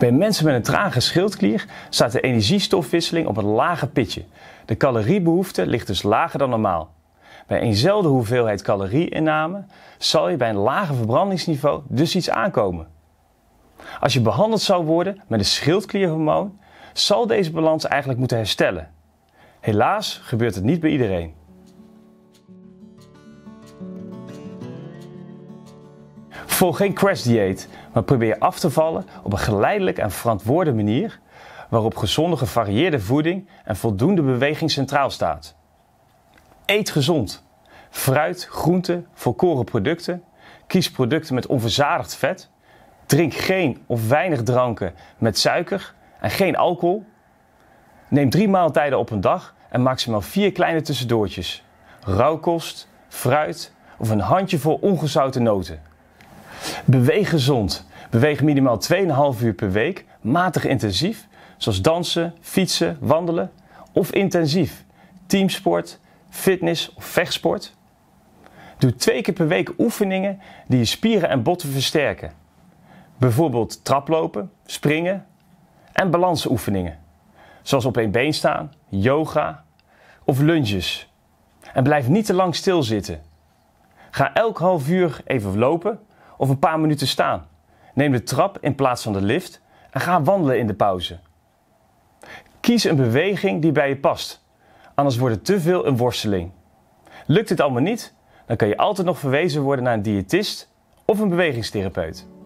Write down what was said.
Bij mensen met een trage schildklier staat de energiestofwisseling op een lage pitje. De caloriebehoefte ligt dus lager dan normaal. Bij eenzelfde hoeveelheid calorieinname zal je bij een lager verbrandingsniveau dus iets aankomen. Als je behandeld zou worden met een schildklierhormoon, zal deze balans eigenlijk moeten herstellen. Helaas gebeurt het niet bij iedereen. Volg geen crashdieet, maar probeer af te vallen op een geleidelijk en verantwoorde manier waarop gezonde gevarieerde voeding en voldoende beweging centraal staat. Eet gezond. Fruit, groenten, volkoren producten. Kies producten met onverzadigd vet. Drink geen of weinig dranken met suiker en geen alcohol. Neem drie maaltijden op een dag en maximaal vier kleine tussendoortjes. Rauwkost, fruit of een handjevol ongezouten noten. Beweeg gezond. Beweeg minimaal 2,5 uur per week, matig intensief, zoals dansen, fietsen, wandelen of intensief, teamsport, fitness of vechtsport. Doe twee keer per week oefeningen die je spieren en botten versterken. Bijvoorbeeld traplopen, springen en balansoefeningen. Zoals op één been staan, yoga of lunges. En blijf niet te lang stilzitten. Ga elk half uur even lopen of een paar minuten staan. Neem de trap in plaats van de lift en ga wandelen in de pauze. Kies een beweging die bij je past, anders wordt het te veel een worsteling. Lukt dit allemaal niet, dan kan je altijd nog verwezen worden naar een diëtist of een bewegingstherapeut.